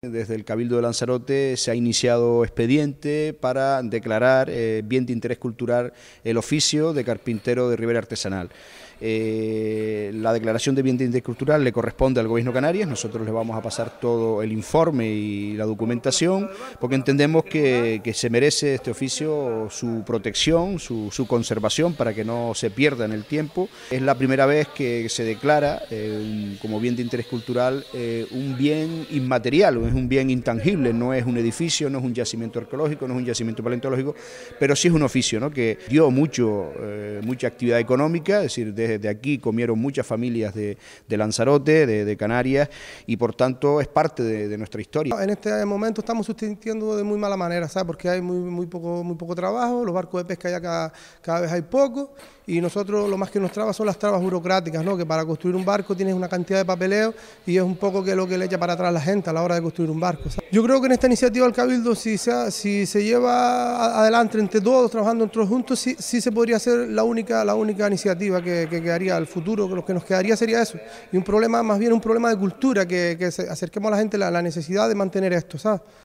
Desde el Cabildo de Lanzarote se ha iniciado expediente para declarar eh, bien de interés cultural el oficio de carpintero de Ribera Artesanal. Eh, la declaración de bien de interés cultural le corresponde al gobierno Canarias, nosotros le vamos a pasar todo el informe y la documentación, porque entendemos que, se merece este oficio su protección, su, conservación, para que no se pierda en el tiempo. Es la primera vez que se declara eh, como bien de interés cultural eh, un bien inmaterial, es un bien intangible, no es un edificio, no es un yacimiento arqueológico, no es un yacimiento paleontológico, pero sí es un oficio ¿no? que dio mucho, eh, mucha actividad económica, es decir, desde aquí comieron muchas familias de, Lanzarote, de, Canarias, y por tanto es parte de, nuestra historia. En este momento estamos sustituyendo de muy mala manera, ¿sabes? Porque hay muy, muy, poco, muy poco trabajo, los barcos de pesca ya cada, cada vez hay poco y nosotros lo más que nos traba son las trabas burocráticas, ¿no? que para construir un barco tienes una cantidad de papeleo y es un poco que lo que le echa para atrás la gente a la hora de construir un barco. Yo creo que en esta iniciativa del Cabildo, si se, si se lleva adelante entre todos, trabajando entre todos juntos, sí, sí se podría hacer la única, la única iniciativa que, quedaría al futuro, que lo que nos quedaría sería eso, y un problema, más bien un problema de cultura, que, acerquemos a la gente la, la necesidad de mantener esto, ¿sabes?